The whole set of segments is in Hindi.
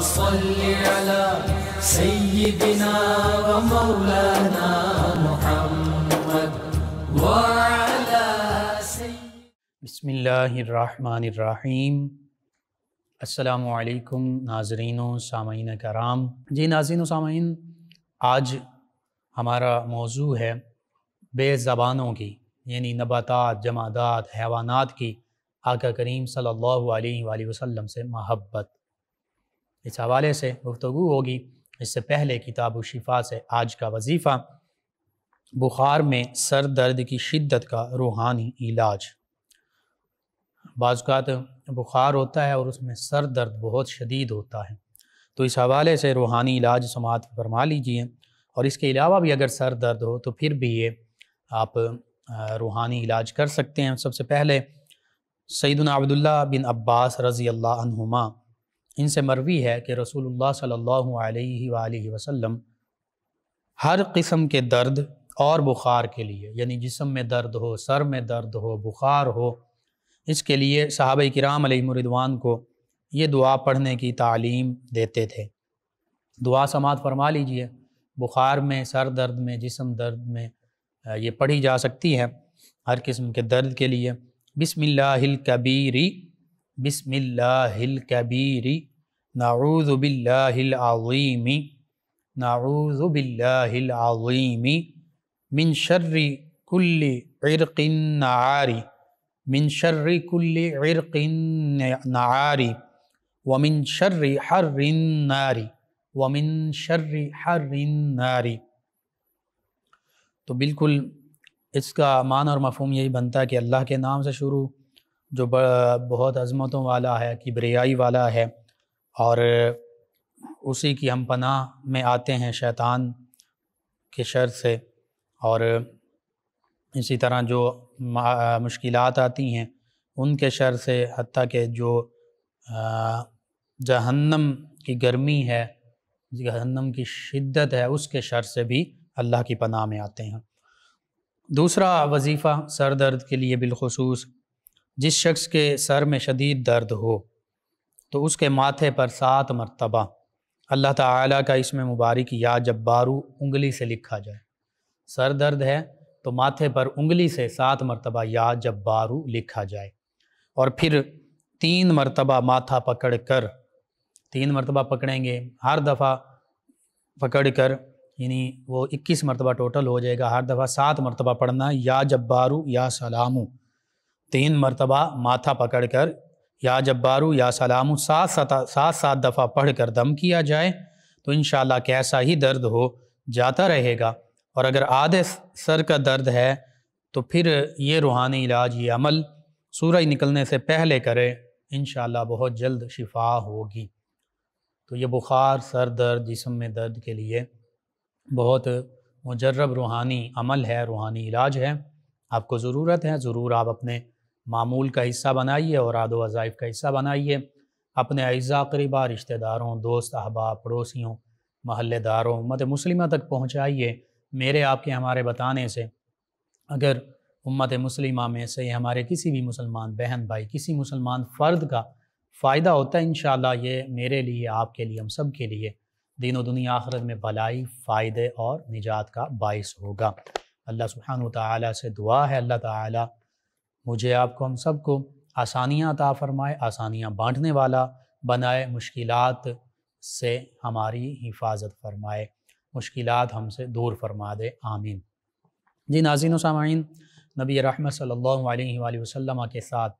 صل على سيدنا नाजरीन सामीन कराम जी नाजीन सामीन आज हमारा मौजू है बेज़बानों की यानी नबातात जमादात हैवानात की आका करीम सल्लल्लाहु अलैहि वसल्लम से महब्बत इस हवाले से गुफ्तु होगी इससे पहले किताब शिफा से आज का वजीफ़ा बुखार में सर दर्द की शिद्दत का रूहानी इलाज तो बुखार होता है और उसमें सर दर्द बहुत शदीद होता है तो इस हवाले से रूहानी इलाज समात फरमा लीजिए और इसके अलावा भी अगर सर दर्द हो तो फिर भी ये आप रूहानी इलाज कर सकते हैं सबसे पहले सईदना अब्दुल्ला बिन अब्बास रज़ी अल्लाह इनसे मरवी है कि रसूलुल्लाह सल्लल्लाहु अलैहि अलैहि वसल्लम हर किस्म के दर्द और बुखार के लिए यानी जिसम में दर्द हो सर में दर्द हो बुखार हो इसके लिए साहब कराम मरिदवान को ये दुआ पढ़ने की तालीम देते थे दुआ समात फरमा लीजिए बुखार में सर दर्द में जिसम दर्द में ये पढ़ी जा सकती है हर किस्म के दर्द के लिए बिसमिल्लाहिल कबीरी बिसमीरी नाऊज़बिल्लामी नाऊज़बिल्लामी मिन शर्री कुल्ली इरकिन नारी मिन शर्री कुल्ली इरकिन नारी वमिन शर्री हर्रिन नारी वमिन शर्री हर्रिन नारी तो बिल्कुल इसका मान और मफहम यही बनता है कि अल्लाह के नाम से शुरू जो बहुत अजमतों वाला है किबरियाई वाला है और उसी की हम पनाह में आते हैं शैतान के शर से और इसी तरह जो मुश्किल आती हैं उनके शर से हती के जो जहन्नम की गर्मी है जहन्नम की शिद्दत है उसके शर से भी अल्लाह की पनाह में आते हैं दूसरा वजीफ़ा सर दर्द के लिए बिलखसूस जिस शख्स के सर में शदीद दर्द हो तो उसके माथे पर सात मरतबा अल्लाह ताला का इसमें मुबारक या जब बारू उंगली से लिखा जाए सर दर्द है तो माथे पर उंगली से सात मरतबा या जब बारू लिखा जाए और फिर तीन मरतबा माथा पकड़ कर तीन मरतबा पकड़ेंगे हर दफ़ा पकड़ कर यानी वो इक्कीस मरतबा टोटल हो जाएगा हर दफ़ा सात मरतबा पढ़ना या जब बारू या सलामू तीन मरतबा माथा पकड़ कर या जब्बारू या सलाम सात सात सात दफ़ा पढ़ कर दम किया जाए तो इन कैसा ही दर्द हो जाता रहेगा और अगर आधे सर का दर्द है तो फिर ये रूहानी इलाज ये अमल सूरज निकलने से पहले करें इन बहुत जल्द शिफा होगी तो ये बुखार सर दर्द जिसम में दर्द के लिए बहुत मजरब रूहानी अमल है रूहानी इलाज है आपको ज़रूरत है ज़रूर आप अपने मामूल का हिस्सा बनाइए और आदो वज़ाइफ का हिस्सा बनाइए अपने अज़ा करीबा रिश्तेदारों दोस्त अहबाब पड़ोसियों महल्लेदारों उम्मत मुस्लिम तक पहुँचाइए मेरे आपके हमारे बताने से अगर उम्मत मुस्लिम में से हमारे किसी भी मुसलमान बहन भाई किसी मुसलमान फ़र्द का फ़ायदा होता है इन ये मेरे लिए आपके लिए हम सब के लिए दीनों दुनिया आखरत में भलाई फ़ायदे और निजात का बास होगा अल्लाह सुबहान ताली से दुआ है अल्लाह त मुझे आपको हम सबको आसानियाँ अता फ़रमाए आसानियाँ बाँटने वाला बनाए मुश्किल से हमारी हिफाजत फरमाए मुश्किल हमसे दूर फरमा दे आमीन जी नाजिन सामीन नबी रहमत सल्लल्लाहु अलैहि वसल्लम के साथ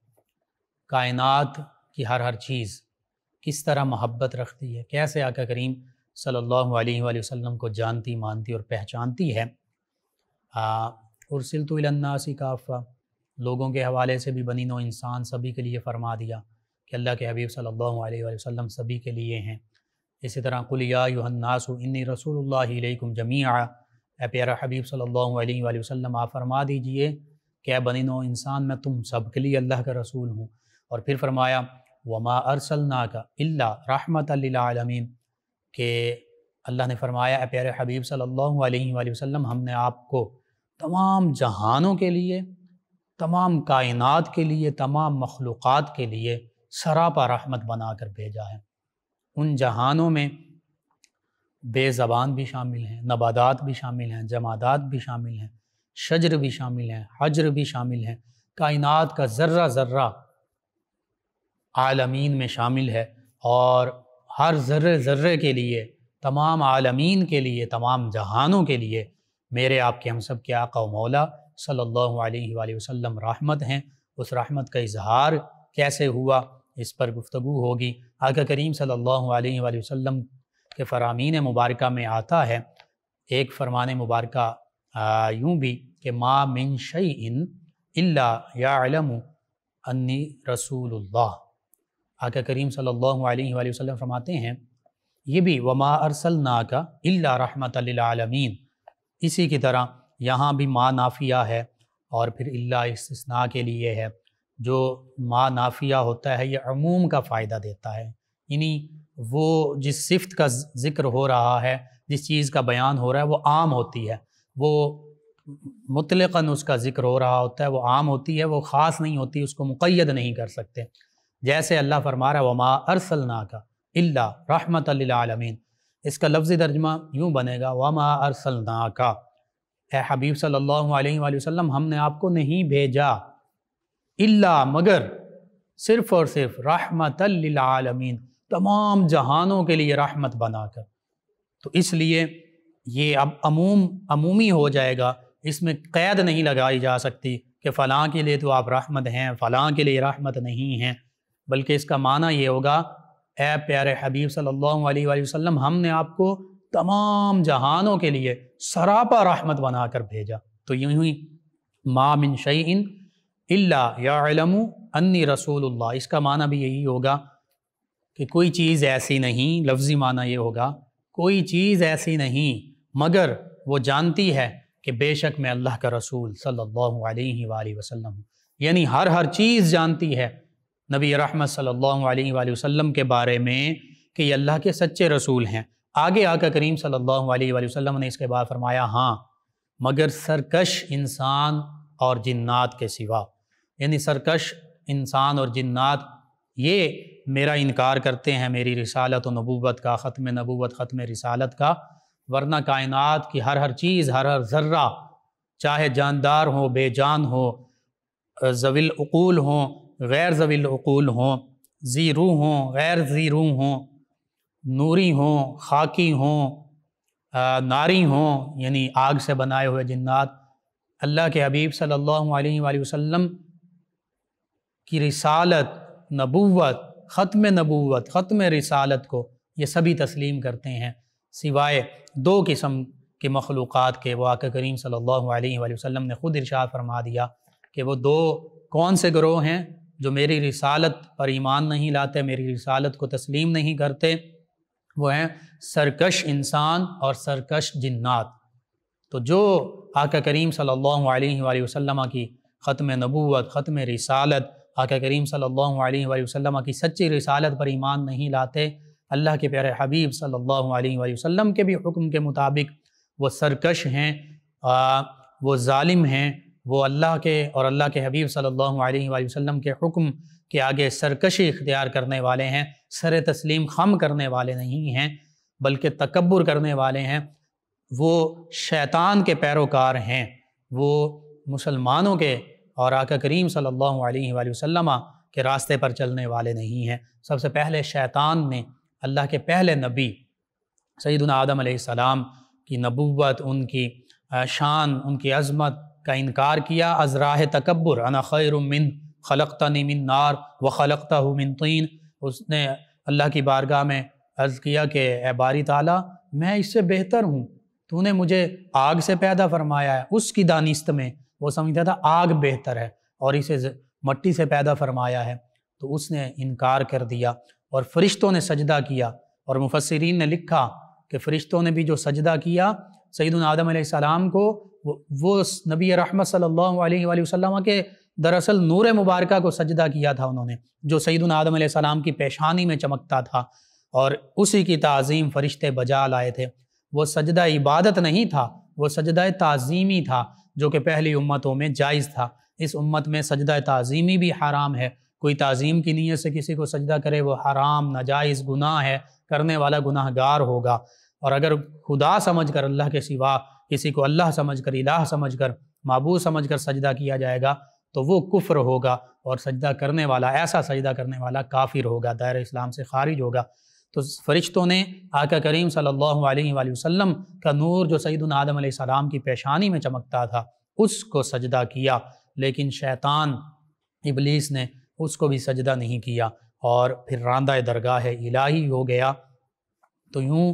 कायनात की हर हर चीज़ किस तरह मोहब्बत रखती है कैसे आका करीम सल्लल्लाहु अलैहि वसल्लम को जानती मानती और पहचानती है उर्सिल तो इलन्नासी काफ़ा लोगों के हवाले से भी बनी नो इंसान सभी के लिए फरमा दिया कि अल्लाह के हबीब सल्लल्लाहु अलैहि वसल्लम सभी के लिए हैं इसी तरह कुलियान्नासु इन्नी रसूलुल्लाहिलैकुम जमीआ ए प्यारा हबीब सल्लल्लाहु अलैहि वसल्लम आप फरमा दीजिए कि बनी नो इंसान मैं तुम सब के लिए अल्लाह का रसूल हूँ और फिर फरमाया वमा अरसलना का अल्ला रहमत आलमीन के अल्लाह ने फरमाया ए प्यारे हबीब सल्लल्लाहु अलैहि वसल्लम हमने आपको तमाम जहानों के लिए तमाम कायनात के लिए तमाम मखलूक़ात के लिए सरापा रहमत बना कर भेजा है उन जहानों में बेज़बान भी शामिल हैं नबादात भी शामिल हैं जमादात भी शामिल हैं शजर भी शामिल हैं हजर भी शामिल हैं कायनात का ज़र्रा ज़र्रा आलमीन में शामिल है और हर ज़र्रे ज़र्रे के लिए तमाम आलमीन के लिए तमाम जहानों के लिए मेरे आपके हम सब के आका मौला सल्लल्लाहु अलैहि वसल्लम रहमत हैं उस रहमत का इजहार कैसे हुआ इस पर गुफ्तु होगी आका करीम सल्लल्लाहु अलैहि वसल्लम के फ़रामीन मुबारक में आता है एक फरमान मुबारक यूँ भी कि माँ मिन शई इन अन्नी रसूल आका करीम सल्लल्लाहु अलैहि वसल्लम फरमाते हैं ये भी वमा अरसल ना का रहमत आलमीन इसी की तरह यहाँ भी माँ नाफिया है और फिर इल्ला के लिए है जो माँ नाफिया होता है ये अमूम का फ़ायदा देता है यानी वो जिस सिफ्त का जिक्र हो रहा है जिस चीज़ का बयान हो रहा है वो आम होती है वो मुतलकन उसका ज़िक्र हो रहा होता है वो आम होती है वो ख़ास नहीं होती उसको मुक़ैद नहीं कर सकते जैसे अल्लाह फरमा रहा वमा अरसलना का इल्ला रहमत आलमीन इसका लफ्ज़ तर्जमा यूँ बनेगा वमा अरसलना का ए हबीब सल्लल्लाहु अलैहि वसल्लम हमने आपको नहीं भेजा इल्ला मगर सिर्फ़ और सिर्फ रहमत आलमीन तमाम जहानों के लिए रहमत बनाकर तो इसलिए ये अब अमूम अमूमी हो जाएगा इसमें कैद नहीं लगाई जा सकती कि फ़लाँ के लिए तो आप रहमत हैं फ़लाँ के लिए रहमत नहीं हैं बल्कि इसका माना ये होगा ए प्यारे हबीब सल्लल्लाहु अलैहि वसल्लम हमने आपको तमाम जहानों के लिए सरापा रहमत बनाकर भेजा तो यूं ही मामिन शईन अल्लाम अन्नी रसूलुल्लाह इसका माना भी यही होगा कि कोई चीज़ ऐसी नहीं लफ्ज़ी माना ये होगा कोई चीज़ ऐसी नहीं मगर वो जानती है कि बेशक मैं अल्लाह का रसूल सल्लल्लाहु अलैहि वसल्लम हूँ यानी हर हर चीज़ जानती है नबी रहमत सल्लल्लाहु अलैहि वसल्लम के बारे में कि ये अल्लाह के सच्चे रसूल हैं आगे आकर करीम सल्लल्लाहु अलैहि वसल्लम ने इसके बाद फरमाया हाँ मगर सरकश इंसान और जिन्नात के सिवा यानी सरकश इंसान और जिन्नात ये मेरा इनकार करते हैं मेरी रिसालत और नबूवत का ख़त्म नबूवत ख़त्म रिसालत का वरना कायनात की हर हर चीज़ हर हर ज़र्रा चाहे जानदार हो बेजान हो जवील उकूल हों गैर जवील उकूल हों ज़ी रू हों गैर ज़ी रू हों नूरी हों खाकी हों नारी हों यानी आग से बनाए हुए जन्नात अल्लाह के हबीब सल्लल्लाहु अलैहि वसल्लम की रिसालत नबूवत ख़त्म नबूवत ख़त्म रिसालत को ये सभी तस्लीम करते हैं सिवाय दो किस्म के मखलूक़ के वाक़ करीम सल्लल्लाहु अलैहि वसल्लम ने ख़ुद इरशाद फरमा दिया कि वो दो कौन से ग्रोह हैं जो मेरी रिसालत पर ईमान नहीं लाते मेरी रिसालत को तस्लीम नहीं करते वो हैं सरकश इंसान और सरकश जिन्नात तो जो आका करीम सल्लल्लाहु अलैहि वसल्लम की ख़त्म नबूत ख़त्म रिसालत आका करीम सल्लल्लाहु अलैहि वसल्लम की सच्ची रिसालत पर ईमान नहीं लाते अल्लाह के प्यारे हबीब सल्लल्लाहु अलैहि वसल्लम के भी हुक्म के मुताबिक वो सरकश हैं वो ालिम हैं वो अल्लाह के और अल्लाह के हबीब सल्लल्लाहु अलैहि वसल्लम के हुक्म के आगे सरकशी इख्तियार करने वाले हैं सर तस्लीम खम करने वाले नहीं हैं बल्कि तकबर करने वाले हैं वो शैतान के पैरोकार हैं वो मुसलमानों के और आका करीम सल्लल्लाहु अलैहि वसल्लम के रास्ते पर चलने वाले नहीं हैं सबसे पहले शैतान ने अल्लाह के पहले नबी सईदन आदम सलाम की नबूत उनकी शान उनकी अजमत का इनकार किया अजराह तकबर अना खैर खलकता मिन नार व खलकता मिन तीन उसने अल्लाह की बारगाह में अर्ज़ किया कि ए बारी ताला मैं इससे बेहतर हूँ तूने मुझे आग से पैदा फरमाया है उसकी दानिस्त में वो समझता था आग बेहतर है और इसे मट्टी से पैदा फरमाया है तो उसने इनकार कर दिया और फरिश्तों ने सजदा किया और मुफसरीन ने लिखा कि फ़रिश्तों ने भी जो सजदा किया सैदुल आदम को वो, वो नबी रहमत सल्लल्लाहु अलैहि वसल्लम के दरअसल नूर मुबारक को सजदा किया था उन्होंने जो सईदन आदम सलाम की पेशानी में चमकता था और उसी की तज़ीम फरिश्ते बजा लाए थे वो सजदा इबादत नहीं था वो सजदा तज़ीमी था जो कि पहली उम्मतों में जायज़ था इस उम्मत में सजदा तज़ीमी भी हराम है कोई तज़ीम की नीयत से किसी को सजदा करे वो हराम नाजायज़ गुनाह है करने वाला गुनाहगार होगा और अगर खुदा समझ कर अल्लाह के सिवा किसी को अल्लाह समझ कर इलाह समझ कर मबू समझ कर सजदा किया जाएगा तो वो कुफ्र होगा और सजदा करने वाला ऐसा सजदा करने वाला काफिर होगा दायरा इस्लाम से खारिज होगा तो फरिश्तों ने आका करीम सल्लल्लाहु अलैहि वसल्लम का नूर जो सईद आदम सलाम की पेशानी में चमकता था उसको सजदा किया लेकिन शैतान इबलीस ने उसको भी सजदा नहीं किया और फिर रांदा दरगाह इलाही हो गया तो यूँ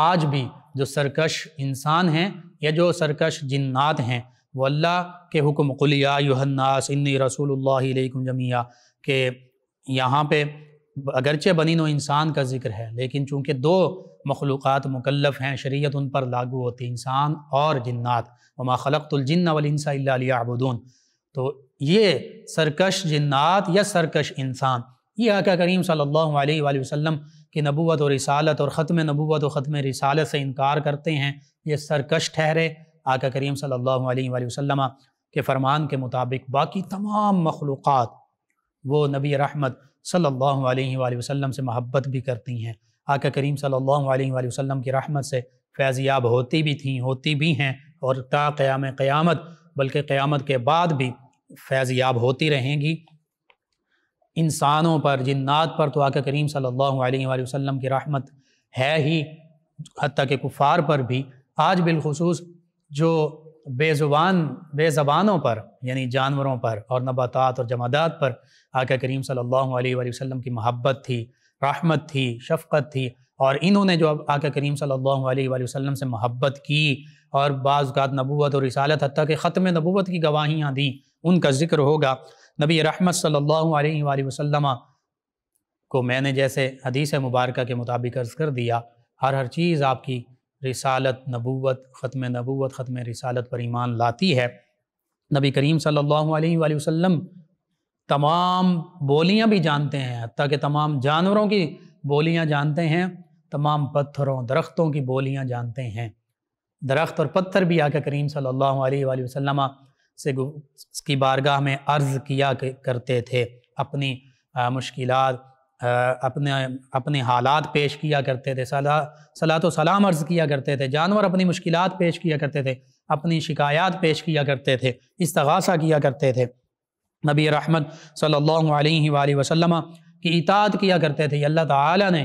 आज भी जो सरकश इंसान हैं या जो सरकश जिन्नात हैं वो अल्लाह के हुक्म कुलिया युहन्नास इन्नी रसूलुल्लाहिलैकुम जमिया के यहाँ पे अगरचे बनी नो इंसान का जिक्र है लेकिन चूंकि दो मखलूक़ात मुकल्लफ हैं शरीयत उन पर लागू होती इंसान और जन्नात वमा खलकतुलजन्न वलिनसाबुदून तो ये सरकश जन्नात या सरकश इंसान ये आका करीम सल्लल्लाहु अलैहि वसल्लम की नबूवत और रिसालत और ख़त्म नबूवत और ख़त्म रिसालत से इनकार करते हैं ये सरकश ठहरे आका करीम सल्लल्लाहु अलैहि वसल्लम के फरमान के मुताबिक बाकी तमाम मखलूक़ वो नबी रहमत सल्लल्लाहु अलैहि वसल्लम से महब्बत भी करती हैं आका करीम सल्लल्लाहु अलैहि वसल्लम की रहमत से फैज़ याब होती भी थी होती भी हैं और ता क़याम क़यामत बल्कि क़यामत के बाद भी फ़ैज़ याब होती रहेंगी इंसानों पर जन्नात पर तो आका करीम सल्लल्लाहु अलैहि वसल्लम की रहमत है ही हती के कुफ़ार पर भी आज बिलखसूस जो बेजुबान बेज़बानों पर यानी जानवरों पर और नबातात और जमादात पर आका करीम सल्लल्लाहु अलैहि वसल्लम की मोहब्बत थी रहमत थी शफ़क़त थी और इन्होंने जो आका करीम सल्लल्लाहु अलैहि वसल्लम से मोहब्बत की और बाज़ात नबूत और रिसालत हती के ख़त्म नबूत की गवाहियाँ दी उनका ज़िक्र होगा नबी रहमत सल्लल्लाहु अलैहि वसल्लम को मैंने जैसे हदीस मुबारक के मुताबिक अर्ज़ कर दिया हर हर चीज़ आपकी रिसालत नबूत ख़त्म नबूत ख़त्म रिसालत पर ईमान लाती है नबी करीम सल्लल्लाहु अलैहि वसल्लम तमाम बोलियां भी जानते हैं हती कि तमाम जानवरों की बोलियां जानते हैं तमाम पत्थरों दरख्तों की बोलियां जानते हैं दरख्त और पत्थर भी आकर करीम सल्लल्लाहु अलैहि वसल्लम से की बारगाह में अर्ज़ किया करते थे अपनी मुश्किलात अपने अपने हालात पेश किया करते थे सला सलात सलाम अर्ज़ किया करते थे जानवर अपनी मुश्किल पेश किया करते थे अपनी शिकायत पेश किया करते थे इस्तगासा किया करते थे नबी रहमत सल्लल्लाहु अलैहि वसल्लम की इताद किया करते थे अल्लाह ताला ने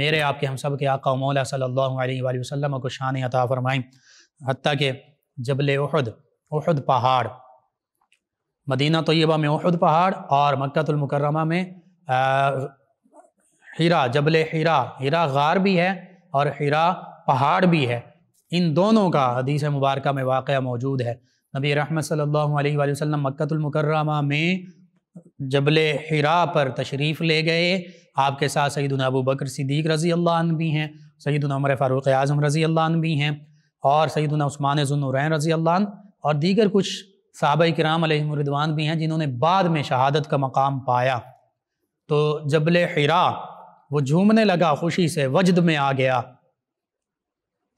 मेरे आपके हम सब के आका मौला सल्लल्लाहु अलैहि वसल्लम को शान अता फ़रमाई हती के जबल उहद उहद पहाड़ मदीना तयबा में उहद पहाड़ और मक्तुलमकरमा में हीरा जबल हीरा हीरा गार भी है और हीरा पहाड़ भी है इन दोनों का हदीस मुबारक में वाक़ मौजूद है नबी रहमत सल्लल्लाहु अलैहि वसल्लम मक्तुलमकरमा में जबल हिरा पर तशरीफ़ ले गए आपके साथ सईदना अबू बकर सिद्दीक रज़ी अल्लाह भी हैं सईदना उमर फ़ारूक आज़म रज़ी अल्लाह भी हैं और सईदना उस्मान जुनुरैन रज़ी अल्लाह और दीगर कुछ साहब कराम रिदवान भी हैं जिन्होंने बाद में शहादत का मकाम पाया तो जबल हिरा वो झूमने लगा खुशी से वजद में आ गया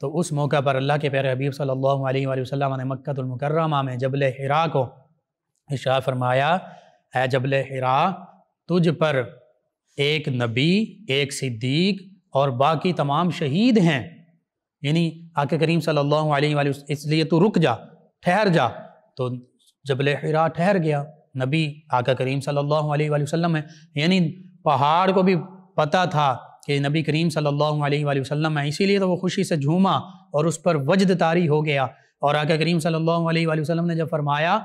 तो उस मौका पर अल्लाह के प्यारे हबीब सल्लल्लाहु अलैहि वसल्लम ने मक्तुलमकरमा में जबल हिरा को इशा फरमाया है जबल हिरा तुझ पर एक नबी एक सिद्दीक और बाकी तमाम शहीद हैं यानी आके करीम सल्लल्लाहु अलैहि वसल्लम इसलिए तू रुक जा ठहर जा तो जबल हिरा ठहर गया नबी आका करीम सल्लल्लाहु अलैहि वसल्लम है यानी पहाड़ को भी पता था कि नबी करीम सल्लल्लाहु अलैहि वसल्लम है इसीलिए तो वो खुशी से झूमा और उस पर वजद तारी हो गया और आका करीम सल्लल्लाहु अलैहि वसल्लम ने जब फरमाया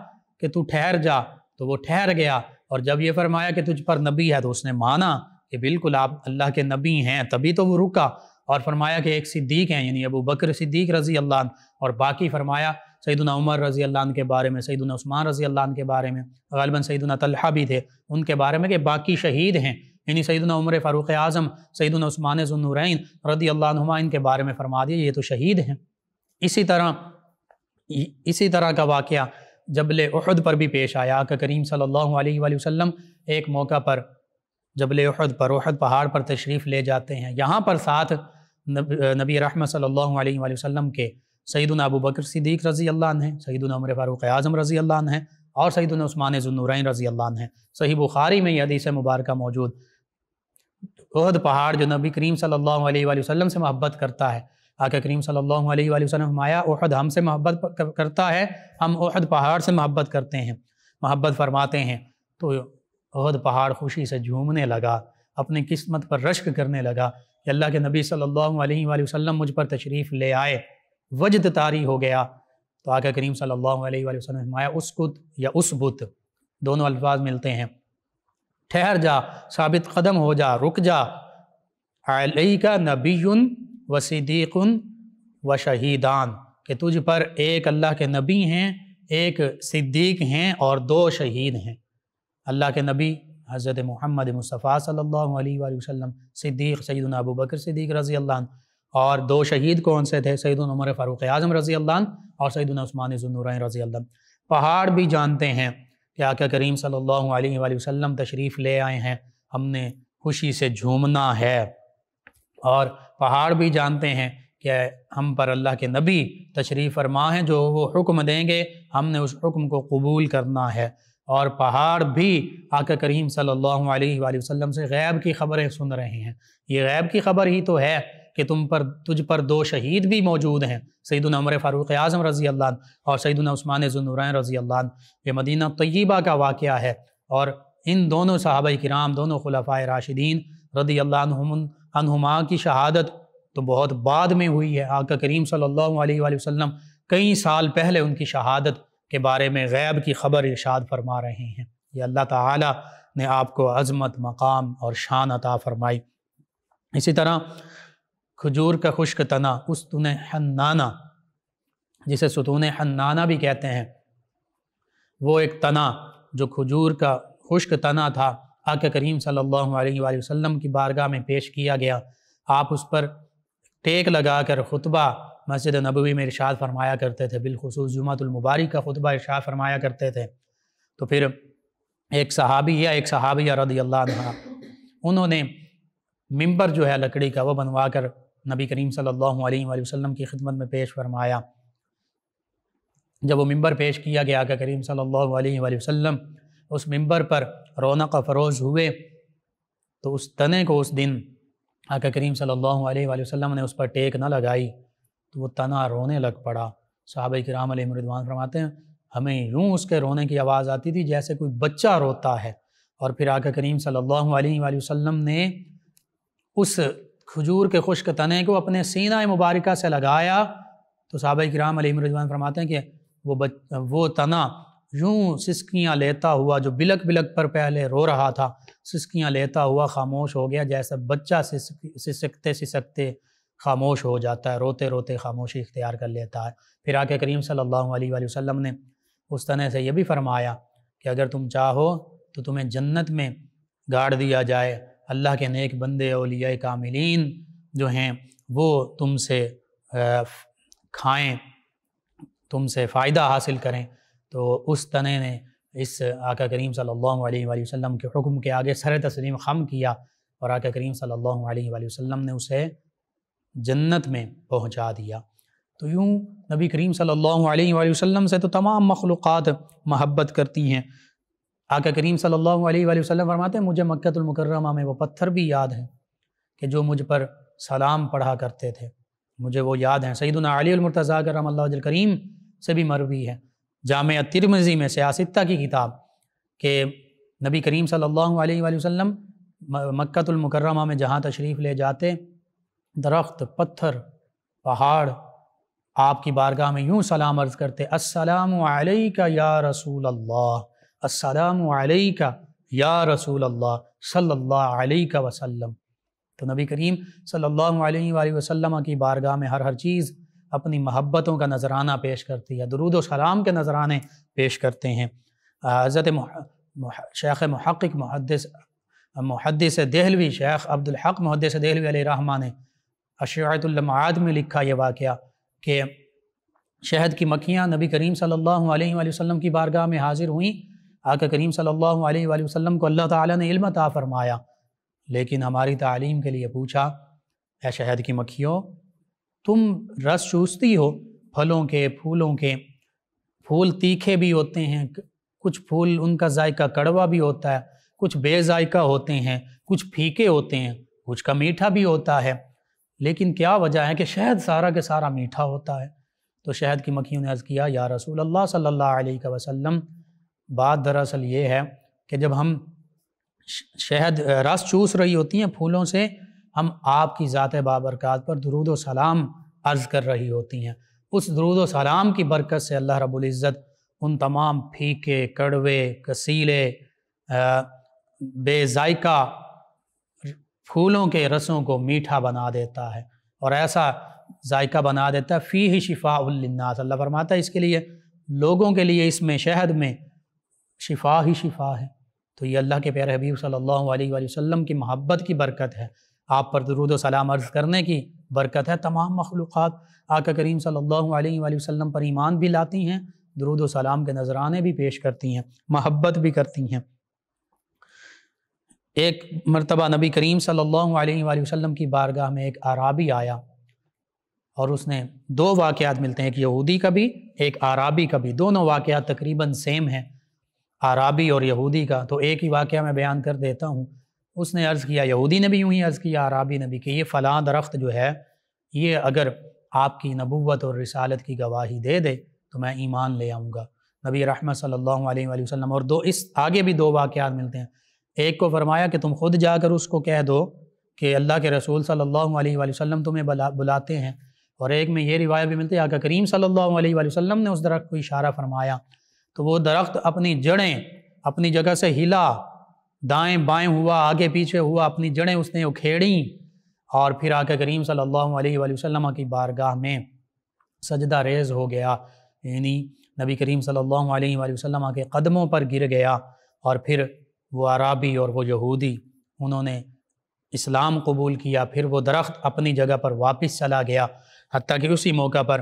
कि तू ठहर जा तो वो ठहर गया और जब ये फरमाया कि तुझ पर नबी है तो उसने माना कि बिल्कुल आप अल्लाह के नबी हैं तभी तो वो रुका और फरमाया कि एक सिद्दीक हैं यानी अबू बकर सिद्दीक रज़ी अल्लाह और बाकी फरमाया सईदना उमर रज़ी अल्लाह के बारे में सईदना उस्मान रज़ी अल्लाह के बारे में गलबन सईदना तलहा भी थे उनके बारे में कि बाकी शहीद हैं यानी सैदना उमर फ़ारूक आज़म सैदन स्मान जुनूरैन रदी अल्लाहमा इनके बारे में फरमा दिए ये तो शहीद हैं इसी तरह इसी तरह का वाक़ जबल उहद पर भी पेश आया आका करीम सल्लल्लाहु अलैहि वसल्लम एक मौका पर जबल उहद पर उहद पहाड़ पर तशरीफ़ ले जाते हैं यहाँ पर साथ नबी रहमत सल्लल्लाहु अलैहि वसल्लम के सईदना अबू बकर सिद्दीक रज़ी अल्लाह हैं सईदना उमर फ़ारूक आज़म रज़ी अल्लाह हैं और सईदना उस्मान जुनूरैन रज़ी अल्लाह हैं सही बुखारी में यह हदीस मुबारक मौजूद उहद पहाड़ जो नबी करीम सल्लल्लाहु अलैहि वसल्लम से मोहब्बत करता है आका करीम सल्लल्लाहु अलैहि वसल्लम आया उहद हमसे मोहब्बत करता है हम उहद पहाड़ से मोहब्बत करते हैं मोहब्बत फरमाते हैं तो उहद पहाड़ खुशी से झूमने लगा अपनी किस्मत पर रश्क करने लगा कि अल्लाह के नबी सल्लल्लाहु अलैहि वसल्लम मुझ पर तशरीफ़ ले आए वजद तारी हो गया तो आका करीम सल्लल्लाहु अलैहि वसल्लम आया उसकुत या बुत दोनों अल्फाज मिलते हैं ठहर जा साबित कदम हो जा रुक जा आलई का नबीन व सदीक़न व शहीदान कि तुझ पर एक अल्लाह के नबी हैं एक सिद्दीक हैं और दो शहीद हैं अल्लाह के नबी हज़रत मोहम्मद मुस्तफ़ा सल्लल्लाहु अलैहि वसल्लम सिद्दीक़ सैदन अबू बकर सिद्दीक रज़ी अल्लाह और दो शहीद कौन से थे सैदुन उमर फ़ारूक आज़म रज़ी अल्लाह और सैदन उस्मान ज़ुनूरैन रज़ी अल्लाह पहाड़ भी जानते हैं कि आका करीम सल्लल्लाहु अलैहि वसल्लम तशरीफ़ ले आए हैं हमने खुशी से झूमना है और पहाड़ भी जानते हैं कि हम पर अल्लाह के नबी तशरीफ़ फरमा हैं जो वो हुक्म देंगे हमने उस हुक्म को कबूल करना है और पहाड़ भी आका करीम सल्लल्लाहु अलैहि वसल्लम से गैब की ख़बरें सुन रहे हैं ये गैब की ख़बर ही तो है कि तुम पर तुझ पर दो शहीद भी मौजूद हैं सईदुन अमर फ़ारूक आज़म रज़ी अल्लाह और सईदुन उस्मान जुनुरैन रज़ी अल्लाह ये मदीना तय्यबा का वाक़ है और इन दोनों साहब कराम दोनों खलफा राशिदीन रदी अल्लाहुमा की शहादत तो बहुत बाद में हुई है आका करीम सल्लल्लाहु अलैहि वसल्लम कई साल पहले उनकी शहादत के बारे में गैब की खबर इर्शाद फरमा रहे हैं ये अल्लाह ताला ने आपको अज़मत मकाम और शान अता फरमाई इसी तरह खजूर का खुश्क तना उस्तून हन्नाना जिसे सतून हन्नाना भी कहते हैं वो एक तना जो खजूर का खुश्क तना था आके करीम सल्लल्लाहु अलैहि वसल्लम की बारगाह में पेश किया गया आप उस पर टेक लगा कर खुतबा मस्जिद नबवी में इरशाद फरमाया करते थे बिलखसूस मुबारक का खुतबा इरशाद फरमाया करते थे तो फिर एक सहाबी या एक सहाबी रदी अल्लाह उन्होंने मिंबर जो है लकड़ी का वो बनवा कर नबी करीम सल्लल्लाहु अलैहि वसल्लम की खिदमत में पेश फरमाया जब वो मंबर पेश किया गया आका करीम सल्लल्लाहु अलैहि वसल्लम उस मिंबर पर रौनक फरोज़ हुए तो उस तने को उस दिन आका करीम सल्लल्लाहु अलैहि वसल्लम ने उस पर टेक न लगाई तो वो तना रोने लग पड़ा साहब कराम मरदवान फरमाते हैं हमें यूँ उसके रोने की आवाज़ आती थी जैसे कोई बच्चा रोता है और फिर आका करीम सल्लल्लाहु अलैहि वसल्लम ने उस खजूर के खुश्क तने को अपने सीना मुबारक से लगाया तो साहब कराम अलीम रजवान फरमाते हैं कि वो बच वो तना यूँ सिसकियाँ लेता हुआ जो बिलक बिलक पर पहले रो रहा था सिसकियाँ लेता हुआ खामोश हो गया जैसा बच्चा सिसकते सिसकते खामोश हो जाता है रोते रोते खामोशी इख्तियार कर लेता है फिर आके करीम सल्लल्लाहु अलैहि वसल्लम ने उस तने से यह भी फरमाया कि अगर तुम चाहो तो तुम्हें जन्नत में गाड़ दिया जाए अल्लाह के नेक बंदे अलिया कामिलीन जो हैं वो तुमसे खाएं तुमसे फ़ायदा हासिल करें तो उस तने ने इस आका करीम सल्लल्लाहु अलैहि वसल्लम के हुक्म के आगे सर तस्लीम खम किया और आका करीम सल्लल्लाहु अलैहि वसल्लम ने उसे जन्नत में पहुंचा दिया तो यूँ नबी करीम सल्लल्लाहु अलैहि वसल्लम से तो तमाम मखलूक़ात महब्बत करती हैं आका करीम सल्लल्लाहु अलैहि वसल्लम फरमाते हैं मुझे मक्तुलमकरमा में वो पत्थर भी याद हैं कि जो मुझ पर सलाम पढ़ा करते थे मुझे वो याद हैं सईदना अलीमरतज़ा करम करीम से भी मरवी है जाम तिरमजी में सियासता की किताब के नबी करीम सल्लल्लाहु अलैहि वसल्लम मक्तुलमकरमा में जहाँ तशरीफ़ ले जाते दरख्त पत्थर पहाड़ आपकी बारगाह में यूँ सलाम अर्ज़ करते अस्सलाम या रसूल अल्लाह या रसूल अल्लाह सल्ला वसल्लम तो नबी करीम सल्लल्लाहु अलैहि वसल्लम की बारगाह में हर हर चीज़ अपनी महब्बतों का नजराना पेश करती है दरुद सलाम के नजराने पेश करते हैं हज़रत शेख महक़ मुहदस मुहदस दहलवी शेख अब्दुल्हक मुहदस दहलवी रहमा ने अशायतुल्लमाद में लिखा यह वाक़ कि शहद की मक्खियाँ नबी करीम सल्लल्लाहु अलैहि वसल्लम की बारगाह में हाज़िर हुई आक करीम सल्लल्लाहु अलैहि वसल्लम को अल्लाह ताला ने इल्म अता फरमाया लेकिन हमारी तालीम के लिए पूछा ए शहद की मक्खियों तुम रस चूसती हो फलों के फूलों के फूल तीखे भी होते हैं कुछ फूल उनका जायका कड़वा भी होता है कुछ बेजायका होते हैं कुछ फीके होते हैं कुछ का मीठा भी होता है लेकिन क्या वजह है कि शहद सारा के सारा मीठा होता है तो शहद की मक्खियों ने अर्ज़ किया या रसूल अल्लाह सल्लल्लाहु अलैहि वसल्लम बात दरअसल ये है कि जब हम शहद रस चूस रही होती हैं फूलों से हम आपकी ज़ात बाबरकत पर दरूद सलाम अर्ज़ कर रही होती हैं उस दरूद सलाम की बरकत से अल्लाह रबुल्ज़त उन तमाम फीके कड़वे कसीले बेजायका फूलों के रसों को मीठा बना देता है और ऐसा जायका बना देता है फ़ी ही शिफा उल्लिन्नास अल्लाह फरमाता है इसके लिए लोगों के लिए इसमें शहद में शिफा ही शिफा है तो ये अल्लाह के प्यारे हबीब सल्लल्लाहु अलैहि वसल्लम की मोहब्बत की बरकत है आप पर दरुद सलाम अर्ज़ करने की बरकत है तमाम मखलूक़ आका करीम सल्लल्लाहु अलैहि वसल्लम पर ईमान भी लाती हैं दरुद सलाम के नजराने भी पेश करती हैं महब्बत भी करती हैं एक मरतबा नबी करीम सल्लल्लाहु अलैहि वसल्लम की बारगाह में एक आराबी आया और उसने दो वाक़ मिलते हैं एक यहूदी का भी एक आराबी का भी दोनों वाक़ तकरीबन सेम हैं आराबी और यहूदी का तो एक ही वाक़ मैं बयान कर देता हूँ उसने अर्ज़ किया यहूदी ने भी यूँ ही अर्ज़ किया आराबी ने भी कि ये फ़लाँ दरख्त जो है ये अगर आपकी नबूवत और रिसालत की गवाही दे दे तो मैं ईमान ले आऊँगा नबी रहमत सल्लल्लाहु अलैहि वसल्लम और दो इस आगे भी दो वाक़ मिलते हैं एक को फरमाया कि तुम खुद जाकर उसको कह दो कि अल्लाह के रसूल सल्लल्लाहु अलैहि वसल्लम तुम्हें बुला बुलाते हैं और एक में ये रिवायत भी मिलती है आका करीम सल्लल्लाहु अलैहि वसल्लम ने उस दरख्त को इशारा फरमाया तो वो दरख्त अपनी जड़ें अपनी जगह से हिला दाएं बाएं हुआ आगे पीछे हुआ अपनी जड़ें उसने उखेड़ी और फिर आके करीम सल्लल्लाहु अलैहि वसल्लम की बारगाह में सजदा रेज हो गया यानी नबी करीम सल्लल्लाहु अलैहि वसल्लम के कदमों पर गिर गया और फिर वो अराबी और वो यहूदी उन्होंने इस्लाम कबूल किया फिर वो दरख्त अपनी जगह पर वापस चला गया हती कि उसी मौका पर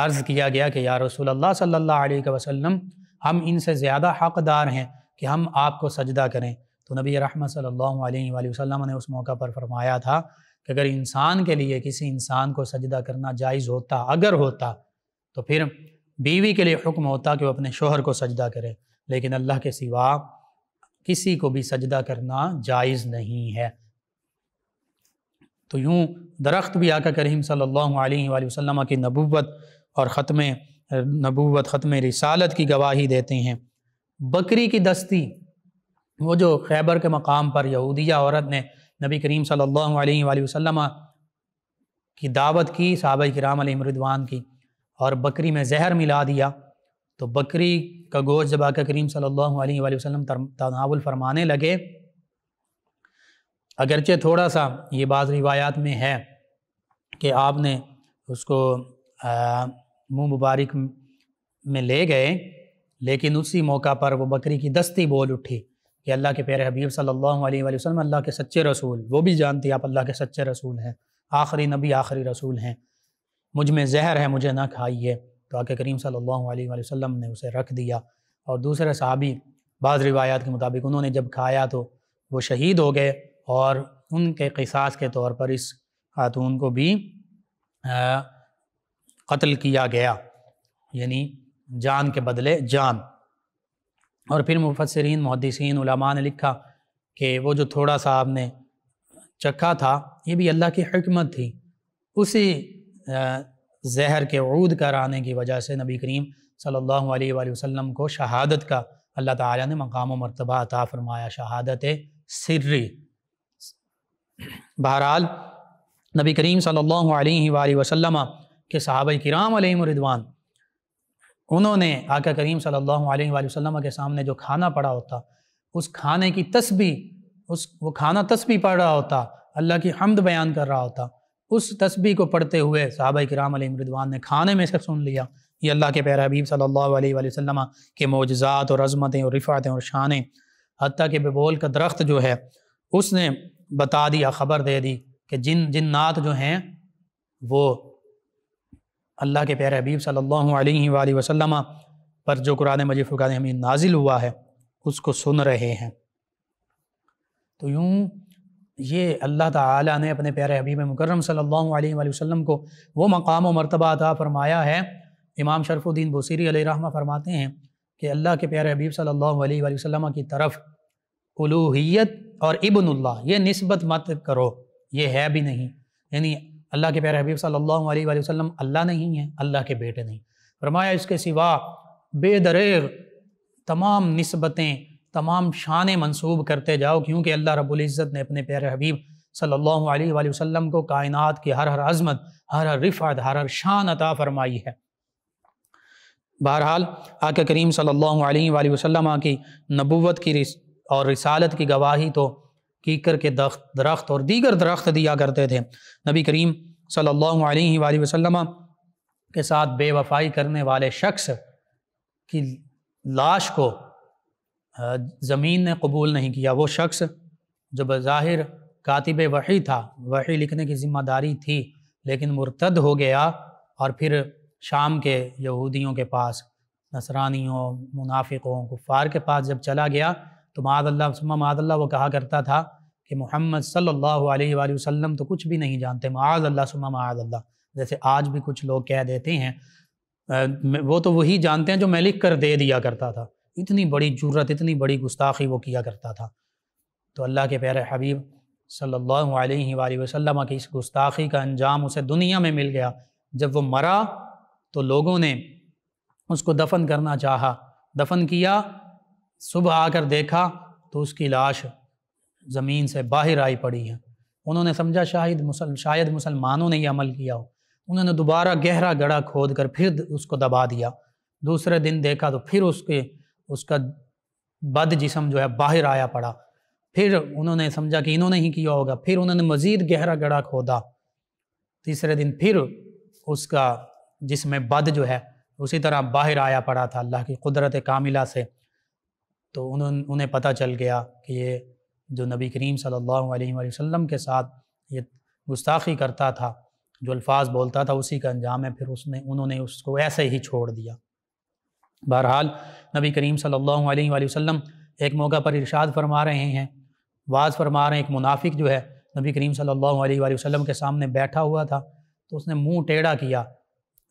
अर्ज़ किया गया कि या रसूल अल्लाह सल्लल्लाहु अलैहि वसल्लम हम इनसे ज़्यादा हकदार हैं कि हम आपको सजदा करें तो नबी रहमत सल्लल्लाहु अलैहि वसल्लम ने उस मौका पर फरमाया था कि अगर इंसान के लिए किसी इंसान को सजदा करना जायज़ होता अगर होता तो फिर बीवी के लिए हुक्म होता कि वह अपने शोहर को सजदा करे लेकिन अल्लाह के सिवा किसी को भी सजदा करना जायज़ नहीं है तो यूँ दरख्त भी आका करीम सल्लल्लाहु अलैहि वसल्लम की नबूवत और ख़त्म नबूवत ख़त्म रिसालत की गवाही देते हैं बकरी की दस्ती वो जो खैबर के मकाम पर यहूदिया औरत ने नबी करीम सल्लल्लाहु अलैहि वसल्लम की दावत की साहब कराम मृदवान की और बकरी में जहर मिला दिया तो बकरी का गोश्त जब आकर करीम सल्लल्लाहु अलैहि वसल्लम तनावुल फरमाने लगे अगरचे थोड़ा सा ये बात रिवायात में है कि आपने उसको आ, मुंह मुबारक में ले गए लेकिन उसी मौका पर वो बकरी की दस्ती बोल उठी कि अल्लाह के प्यारे हबीब सल्लल्लाहु अलैहि वसल्लम अल्लाह के सच्चे रसूल वो भी जानती आप अल्लाह के सच्चे रसूल हैं आखिरी नबी आखिरी रसूल हैं मुझ में जहर है मुझे ना खाइए तो आके करीम सल्लल्लाहु अलैहि वसल्लम ने उसे रख दिया और दूसरे सहाबी बाद रिवायात के मुताबिक उन्होंने जब खाया तो वो शहीद हो गए और उनके किसास के तौर पर इस खातून को भी आ, कत्ल किया गया यानी जान के बदले जान और फिर मुफसरीन मुहदसिन ने लिखा कि वो जो थोड़ा सा आपने चखा था ये भी अल्लाह की हमत थी उसी जहर के ऊद कर आने की वजह से नबी करीम सल्लल्लाहु अलैहि वसल्लम को शहादत का अल्लाह ताला ने मकाम मरतबा अता फरमाया शहादत सिर्री बहरहाल नबी करीम सल्लल्लाहु अलैहि वसल्लम कि साहब कराम रिदवान उन्होंने आका करीम सल्लल्लाहु अलैहि वसल्लम के सामने जो खाना पड़ा होता उस खाने की तस्बी उस वो खाना तस्बी पढ़ रहा होता अल्लाह की हमद बयान कर रहा होता उस तस्बी को पढ़ते हुए साहब कराम रिदवान ने खाने में से सुन लिया ये अल्लाह के प्यारा हबीब सल्लल्लाहु अलैहि वसल्लम के मोजात और अजमतें और रिफ़ातें और शानें हती के बेबोल का दरख्त जो है उसने बता दिया ख़बर दे दी कि जिन जिन्नात जो हैं वो अल्लाह के प्यारे हबीब सल्लल्लाहु अलैहि वसल्लम पर जो कुरान मजीद फ़ुरान हमीद नाजिल हुआ है उसको सुन रहे हैं तो यूँ ये अल्लाह ताला ने अपने प्यारे हबीब मुकर्रम सल्लल्लाहु अलैहि वसल्लम को वो मकाम व मरतबा अता फरमाया है इमाम शरफुद्दीन बसरी रहमा फरमाते हैं कि अल्लाह के प्यारे हबीब सल्लल्लाहु अलैहि वसल्लम की तरफ उलूहियत और इबनुल्लाह ये नस्बत मत करो ये है भी नहीं यानी अल्लाह के प्यारे हबीब सल्लल्लाहु अलैहि वसल्लम अल्लाह नहीं है अल्लाह के बेटे नहीं फरमाया इसके सिवा बेदरेग तमाम नस्बतें तमाम शान मनसूब करते जाओ क्योंकि अल्लाह रब्ज़त ने अपने प्यारे हबीब सल्लल्लाहु अलैहि वसल्लम को कायनात की हर हर अजमत हर हर रिफ़त हर हर शान अता फरमाई है बहरहाल आका करीम सल्लल्लाहु अलैहि वसल्लम की नबूवत की और रिसालत की गवाही तो कीकर के दरख्त और दीगर दरख्त दिया करते थे नबी करीम सल्लल्लाहु अलैहि वसल्लम के साथ बेवफाई करने वाले शख्स की लाश को ज़मीन ने कबूल नहीं किया वो शख्स जो बज़ाहिर कातिब वही था वही लिखने की ज़िम्मेदारी थी लेकिन मुर्तद हो गया और फिर शाम के यहूदियों के पास नसरानियों मुनाफिकों कुफार के पास जब चला गया तो मादल्ला सुमा मादल्ला वो कहा करता था कि मोहम्मद सल्लल्लाहु अलैहि वसल्लम तो कुछ भी नहीं जानते मादल्ला सुमा मादल्ला जैसे आज भी कुछ लोग कह देते हैं वो तो वही जानते हैं जो मैं लिख कर दे दिया करता था इतनी बड़ी ज़रूरत इतनी बड़ी गुस्ताखी वो किया करता था तो अल्लाह के प्यारे हबीब सल्लल्लाहु अलैहि वसल्लम की इस गुस्ताखी का अंजाम उसे दुनिया में मिल गया जब वो मरा तो लोगों ने उसको दफन करना चाहा दफन किया सुबह आकर देखा तो उसकी लाश ज़मीन से बाहर आई पड़ी है उन्होंने समझा शायद मुसल शायद मुसलमानों ने यह अमल किया हो उन्होंने दोबारा गहरा गड़ा खोद कर फिर उसको दबा दिया दूसरे दिन देखा तो फिर उसके उसका बद जिसम जो है बाहर आया पड़ा फिर उन्होंने समझा कि इन्होंने ही किया होगा फिर उन्होंने मज़ीद गहरा गड़ा खोदा तीसरे दिन फिर उसका जिसमें बद जो है उसी तरह बाहर आया पड़ा था अल्लाह की कुदरत कामिला से तो उन्होंने उन्हें पता चल गया कि ये जो नबी करीम सल्लल्लाहु अलैहि वसल्लम के साथ ये गुस्ताखी करता था जो अल्फाज बोलता था उसी का अंजाम है फिर उसने उन्होंने उसको ऐसे ही छोड़ दिया बहरहाल नबी करीम सल्लल्लाहु अलैहि वसल्लम एक मौका पर इरशाद फरमा रहे हैं वाज फरमा रहे हैं एक मुनाफिक जो है नबी करीम सल्लल्लाहु अलैहि वसल्लम के सामने बैठा हुआ था तो उसने मुंह टेढ़ा किया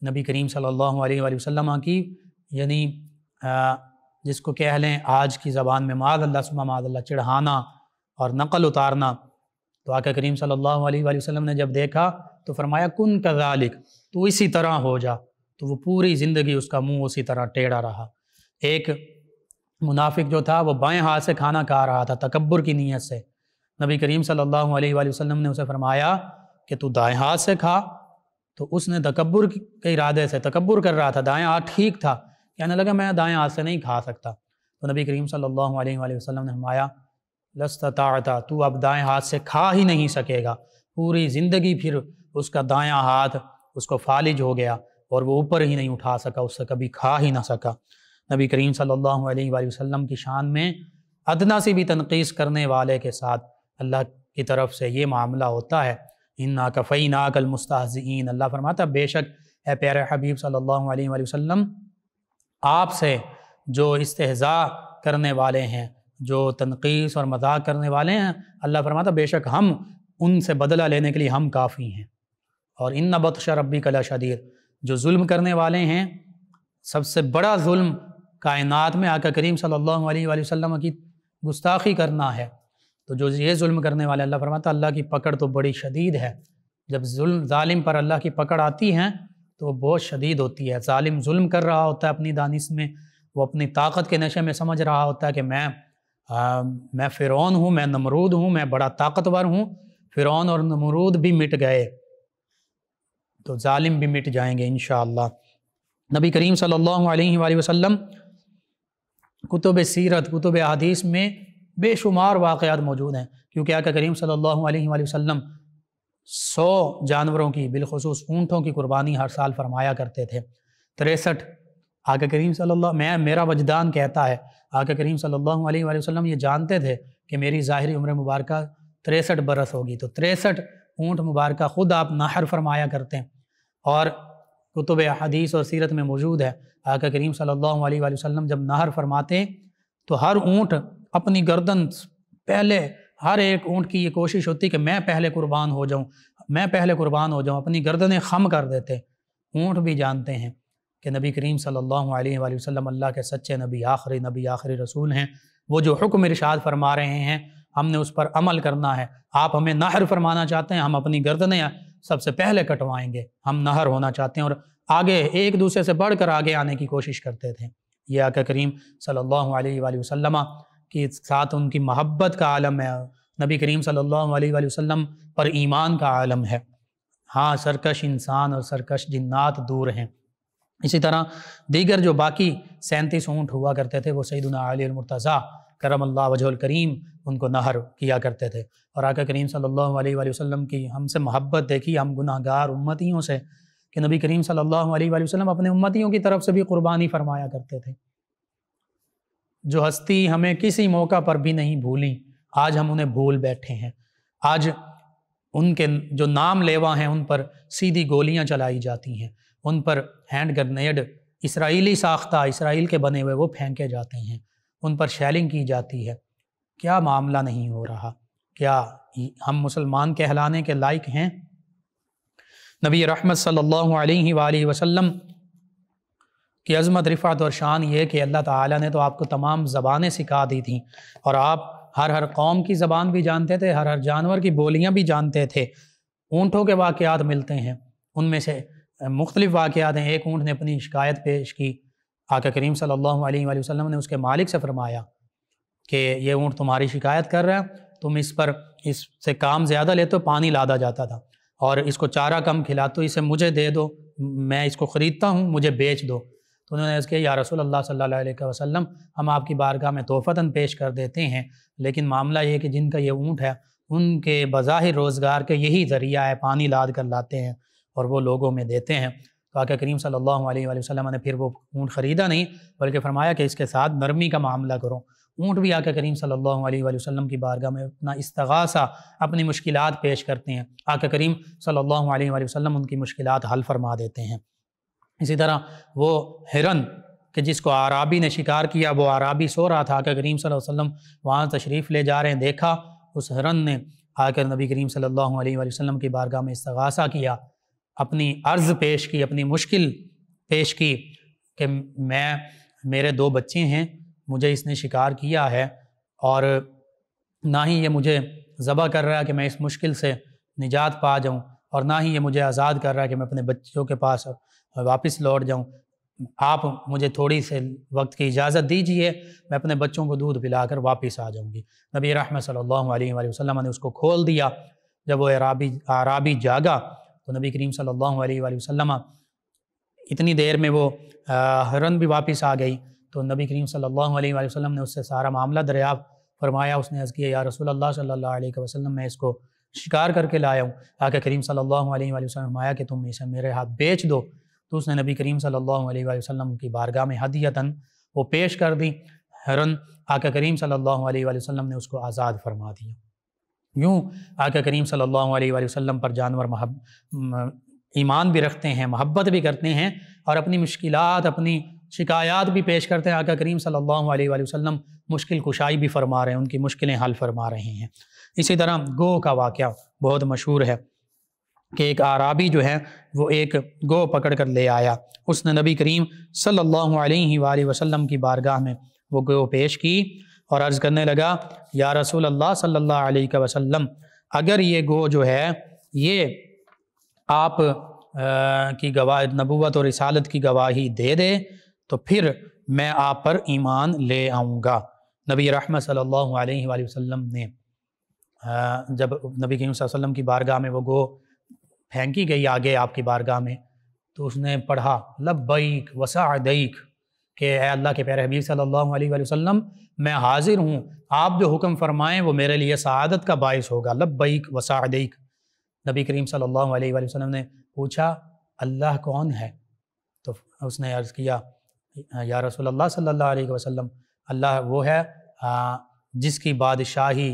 नबी करीम सल्लल्लाहु अलैहि वसल्लम की यानी जिसको कह लें आज की ज़बान में माद अल्लाह सुबह माद अल्लाह चिढ़ाना और नकल उतारना तो आका करीम सल्लल्लाहु अलैहि वसल्लम ने जब देखा तो फरमाया कुन कजालिक तो इसी तरह हो जा तो वो पूरी ज़िंदगी उसका मुंह उसी तरह टेढ़ा रहा एक मुनाफिक जो था वो बाएं हाथ से खाना खा रहा था तकबर की नीयत से नबी करीम सल्लल्लाहु अलैहि वसल्लम ने उसे फरमाया कि तू दाएं हाथ से खा तो उसने तकबर के इरादे से तकबर कर रहा था दाएं हाथ ठीक था कहने लगा मैं दाएँ हाथ से नहीं खा सकता तो नबी करीम सल्लल्लाहु अलैहि वसल्लम ने हमाया लस्ता तू अब दाएँ हाथ से खा ही नहीं सकेगा पूरी ज़िंदगी फिर उसका दाया हाथ उसको फालिज हो गया और वो ऊपर ही नहीं उठा सका उससे कभी खा ही ना सका नबी करीम सल्लल्लाहु अलैहि वसल्लम की शान में अदना से भी तनकीस करने वाले के साथ अल्लाह की तरफ से ये मामला होता है इन ना कफ़ी ना कल मुस्ताजीन अल्लाह फरमाता बेशक ए प्यारे हबीब सल्लल्लाहु अलैहि वसल्लम आपसे जो इस्तेजा करने वाले हैं जो तनकीस और मजाक करने वाले हैं अल्लाह फरमाता बेशक हम उनसे बदला लेने के लिए हम काफ़ी हैं और इन बख्श रबी कला शदीर जो जुल्म करने वाले हैं सबसे बड़ा जुल्म कायनात में आका करीम सल्लल्लाहु अलैहि वसल्लम की गुस्ताखी करना है तो जो ये जुल्म करने वाले अल्लाह फरमाता अल्लाह की पकड़ तो बड़ी शदीद है जब जुल्म ालिम पर अल्लाह की पकड़ आती हैं तो बहुत शदीद होती है ालिम जुल्म कर रहा होता है अपनी दानिश में वो अपनी ताकत के नशे में समझ रहा होता है कि मैं आ, मैं फ़िरौन हूँ मैं नमरूद हूँ मैं बड़ा ताकतवर हूँ फ़िरौन और नमरूद भी मिट गए तो ालिम भी मिट जाएंगे इन नबी करीम सल्ला अलैहि कुतुब सीरत कुतुब हदीस में बेशुमार वाक़ात मौजूद हैं क्योंकि आका करीम सल्ला अलैहि सौ जानवरों की बिलखसूस ऊँटों की कुर्बानी हर साल फरमाया करते थे तिरसठ आका करीम सल्लल्लाहु मैं मेरा वजदान कहता है आका करीम सल्लल्लाहु अलैहि वसल्लम ये जानते थे कि मेरी ज़ाहरी उम्र मुबारक तिरसठ बरस होगी तो तिरसठ ऊँट मुबारक ख़ुद आप नाहर फरमाया करते हैं और कुतुब हदीस और सीरत में मौजूद है आका करीम सल्लल्लाहु अलैहि वसल्लम जब नाहर फरमाते हैं तो हर ऊँट अपनी गर्दन पहले हर एक ऊँट की ये कोशिश होती कि मैं पहले कुर्बान हो जाऊँ मैं पहले कुर्बान हो जाऊँ अपनी गर्दनें खम कर देते ऊँट भी जानते हैं कि नबी करीम सल्लल्लाहु अलैहि वसल्लम अल्लाह के सच्चे नबी आखिरी नबी आखिरी रसूल हैं वो जो हुक्म इरशाद फरमा रहे हैं हमने उस पर अमल करना है आप हमें नहर फरमाना चाहते हैं हम अपनी गर्दनें सबसे पहले कटवाएंगे हम नहर होना चाहते हैं और आगे एक दूसरे से बढ़कर आगे आने की कोशिश करते थे ये आका करीम सल्लल्लाहु अलैहि वसल्लम के साथ उनकी मोहब्बत का आलम है नबी करीम सल्लल्लाहु अलैहि वसल्लम पर ईमान का आलम है हाँ सरकश इंसान और सरकश जिन्नात दूर हैं इसी तरह दीगर जो बाकी सैंतीस ऊँट हुआ करते थे वो सईदना अली करम अल्लाह वजल करीम उनको नहर किया करते थे और आका करीम सल्लल्लाहु अलैहि वसल्लम की हमसे मोहब्बत देखी हम गुनाहगार उम्मतियों से कि नबी करीम सल्लल्लाहु अलैहि वसल्लम अपने उम्मतियों की तरफ से भी कुर्बानी फरमाया करते थे जो हस्ती हमें किसी मौका पर भी नहीं भूली आज हम उन्हें भूल बैठे हैं आज उनके जो नाम लेवा हैं उन पर सीधी गोलियां चलाई जाती हैं उन पर हैंड ग्रनेड इसराइली साख्ता इसराइल के बने हुए वो फेंके जाते हैं उन पर शैलिंग की जाती है क्या मामला नहीं हो रहा क्या हम मुसलमान कहलाने के लायक हैं नबी रहमत सल्लल्लाहु अलैहि वसल्लम कि अज़मत रिफ़त और शान ये कि अल्लाह ताला ने तो आपको तमाम ज़बानें सिखा दी थी और आप हर हर कौम की ज़बान भी जानते थे हर हर जानवर की बोलियाँ भी जानते थे ऊँटों के वाक़ात मिलते हैं उनमें से मुख्तलिफ़ वाक़ात हैं एक ऊँट ने अपनी शिकायत पेश की आका करीम सल्लल्लाहु अलैहि वसल्लम ने उसके मालिक से फरमाया कि ये ऊँट तुम्हारी शिकायत कर रहा है तुम इस पर इससे काम ज़्यादा लेते हो पानी लादा जाता था और इसको चारा कम खिला तो इसे मुझे दे दो मैं इसको ख़रीदता हूँ मुझे बेच दो तो उन्होंने इसके या रसूल अल्लाह सल्ला वसम हम आपकी बारगाह में तोहफ़ता पेश कर देते हैं लेकिन मामला ये कि जिनका ये ऊँट है उनके बज़ाहिर रोज़गार के यही ज़रिया है पानी लाद कर लाते हैं और वो लोगों में देते हैं तो आका करीम सल्लल्लाहु अलैहि वसल्लम ने फिर वो ऊँट ख़रीदा नहीं बल्कि फ़रमाया कि इसके साथ नरमी का मामला करो ऊँट भी आका करीम सल्लल्लाहु अलैहि वसल्लम की बारगाह में अपना इस्तगासा अपनी मुश्किलात पेश करते हैं आका करीम सल्लल्लाहु अलैहि वसल्लम उनकी मुश्किलात हल फरमा देते हैं इसी तरह वो हिरन कि जिसको आराबी ने शिकार किया वो आराबी सो रहा था आकर करीम वसल्लम वहाँ तशरीफ़ ले जा रहे हैं देखा उस हिरन ने आकर नबी करीम सल्लल्लाहु अलैहि वसल्लम की बारगाह में इस्तगासा किया अपनी अर्ज़ पेश की अपनी मुश्किल पेश की कि मैं मेरे दो बच्चे हैं मुझे इसने शिकार किया है और ना ही ये मुझे ज़बह कर रहा है कि मैं इस मुश्किल से निजात पा जाऊँ और ना ही ये मुझे आज़ाद कर रहा है कि मैं अपने बच्चों के पास वापस लौट जाऊँ आप मुझे थोड़ी से वक्त की इजाज़त दीजिए मैं अपने बच्चों को दूध पिलाकर वापस आ जाऊँगी नबी रहम सल्लल्लाहु ने उसको खोल दिया जब वो अराबी आराबी जागा तो नबी करीम सल्लल्लाहु अलैहि इतनी देर में वो हरन भी वापस आ गई तो नबी करीम सल्लल्लाहु ने उससे सारा मामला दरिया फरमाया उसने हज़ किया या रसूल अल्लाह सल्लल्लाहु अलैहि वसल्लम मैं इसको शिकार करके लाया हूँ आके करीम सल्लल्लाहु अलैहि वसल्लम कि तुम इसे मेरे हाथ बेच दो तो उसने नबी करीम सल्लल्लाहु अलैहि वसल्लम की बारगाह में हदीयतन वो पेश कर दी हरन आका करीम सल्लल्लाहु अलैहि वसल्लम ने उसको आज़ाद फरमा दिया यूँ आका करीम सल्लल्लाहु अलैहि वसल्लम पर जानवर महब ईमान भी रखते हैं मोहब्बत भी करते हैं और अपनी मुश्किल अपनी शिकायत भी पेश करते हैं आका करीम सल्लल्लाहु अलैहि वसल्लम मुश्किल कुशाई भी फरमा रहे हैं उनकी मुश्किलें हल फरमा रहे हैं इसी तरह गो का वाक़ बहुत मशहूर है कि एक आराबी जो है वो एक गो पकड़ कर ले आया उसने नबी करीम सल्लल्लाहु अलैहि वसल्लम की बारगाह में वो गो पेश की और अर्ज़ करने लगा या रसूल अल्लाह सल्लल्लाहु अलैहि वसल्लम अगर ये गो जो है ये आप आ, की गवाह नबूत और रिसालत की गवाही दे दे तो फिर मैं आप पर ईमान ले आऊँगा नबी रहमत सल्लल्लाहु अलैहि वसल्लम ने आ, जब नबी करीम वसल्लम की बारगाह में वो गो फेंकी गई आगे आपकी बारगाह में तो उसने पढ़ा लब्बैक वसादैक के ए अल्लाह के प्यारे हबीब सल्लल्लाहु अलैहि वसल्लम मैं हाजिर हूँ आप जो हुक्म फरमाएं वो मेरे लिए सआदत का बायस होगा लब्बैक वसादैक नबी करीम सल्लल्लाहु अलैहि वसल्लम ने पूछा अल्लाह कौन है तो उसने अर्ज़ किया या रसूल अल्लाह सल्लल्लाहु अलैहि वसल्लम अल्लाह वो है जिसकी बादशाही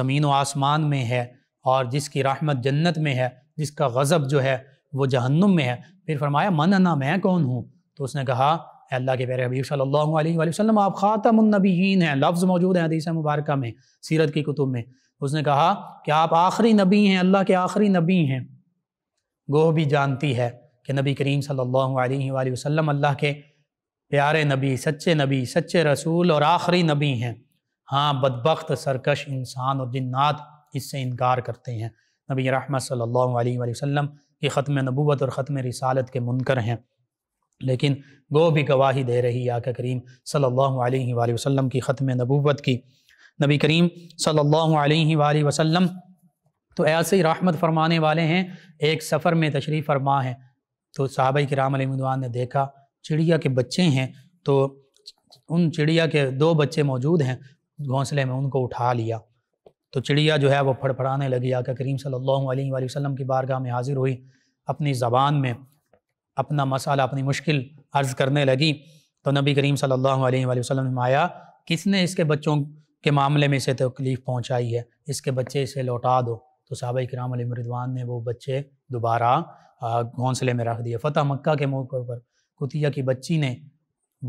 ज़मीन व आसमान में है और जिसकी राहमत जन्नत में है जिसका गज़ब जो है वो जहन्नुम में है फिर फरमाया मन ना मैं कौन हूँ तो उसने कहा अल्लाह के प्यारे हबीब सल्लल्लाहु अलैहि वसल्लम आप ख़ातमनबीन हैं लफ्ज़ मौजूद हैं हदीस मुबारक में सीरत की कुतुब में उसने कहा कि आप आखिरी नबी हैं अल्लाह के आखिरी नबी हैं गोह भी जानती है कि नबी करीम सल्लल्लाहु अलैहि वसल्लम अल्लाह के प्यारे नबी सच्चे नबी सच्चे रसूल और आखिरी नबी हैं हाँ बदबख्त सरकश इंसान और जिन्नात इससे इनकार करते हैं नबी रहमत सल्ला वसम ये ख़त्म नबूत और ख़त्म रिसालत के मुनकर हैं लेकिन गो भी गवाही दे रही आका करीम सल्लल्लाहु अलैहि वसल्लम की ख़त्म नबूवत की नबी करीम सल्लल्लाहु अलैहि वसल्लम तो ऐसे ही रहमत फरमाने वाले हैं एक सफ़र में तशरीफ़ फरमा है तो साहब कराम अलमदान ने देखा चिड़िया के बच्चे हैं तो उन चिड़िया के दो बच्चे मौजूद हैं घोंसले में उनको उठा लिया तो चिड़िया जो है वो फड़फड़ाने लगी आका करीम सल्लल्लाहु अलैहि वसल्लम की बारगाह में हाज़िर हुई अपनी ज़बान में अपना मसाला अपनी मुश्किल अर्ज़ करने लगी तो नबी करीम सल्लल्लाहु अलैहि वसल्लम ने आया किसने इसके बच्चों के मामले में इसे तकलीफ़ पहुँचाई है इसके बच्चे इसे लौटा दो तो साहब कराम मरिदवान ने वो बच्चे दोबारा घोंसले में रख दिए फ़तह मक्का के मौके पर कुतिया की बच्ची ने